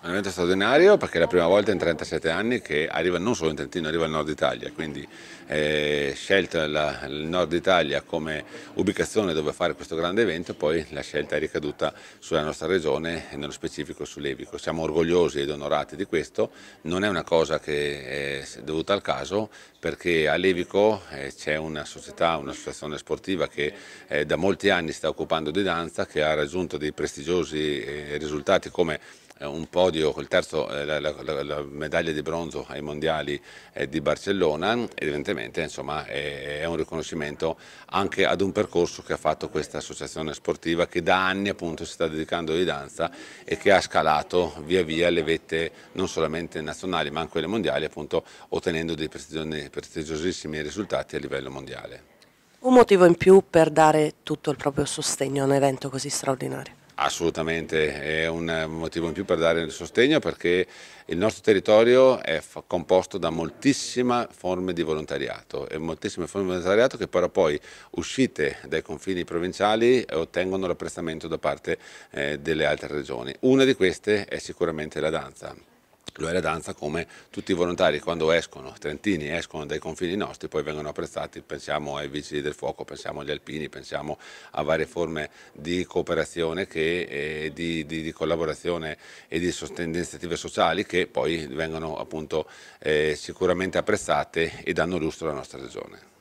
un evento straordinario perché è la prima volta in 37 anni che arriva non solo in Trentino, arriva al nord Italia, quindi eh, scelta la, il nord Italia come ubicazione dove fare questo grande evento, poi la scelta è ricaduta sulla nostra regione e nello specifico su Levico. Siamo orgogliosi ed onorati di questo, non è una cosa che è dovuta al caso perché all'Evico eh, c'è una società, un'associazione sportiva che eh, da molti anni sta occupando di danza, che ha raggiunto dei prestigiosi eh, risultati come un podio, il terzo, eh, la, la, la, la, medaglia di bronzo ai mondiali eh, di Barcellona, evidentemente insomma, è, è, un riconoscimento anche ad un percorso che ha fatto questa associazione sportiva che da anni appunto si sta dedicando di danza e che ha scalato via via le vette non solamente nazionali ma anche quelle mondiali appunto ottenendo dei prestigiosissimi risultati a livello mondiale. Un motivo in più per dare tutto il proprio sostegno a un evento così straordinario. Assolutamente, è un motivo in più per dare il sostegno perché il nostro territorio è composto da moltissime forme di volontariato e moltissime forme di volontariato che però poi uscite dai confini provinciali ottengono l'apprezzamento da parte eh, delle altre regioni. Una di queste è sicuramente la danza. L'Uera Danza come tutti i volontari quando escono, trentini escono dai confini nostri, poi vengono apprezzati, pensiamo ai vigili del fuoco, pensiamo agli alpini, pensiamo a varie forme di cooperazione, che, eh, di, di, di, collaborazione e di iniziative sociali che poi vengono appunto eh, sicuramente apprezzate e danno lustro alla nostra regione.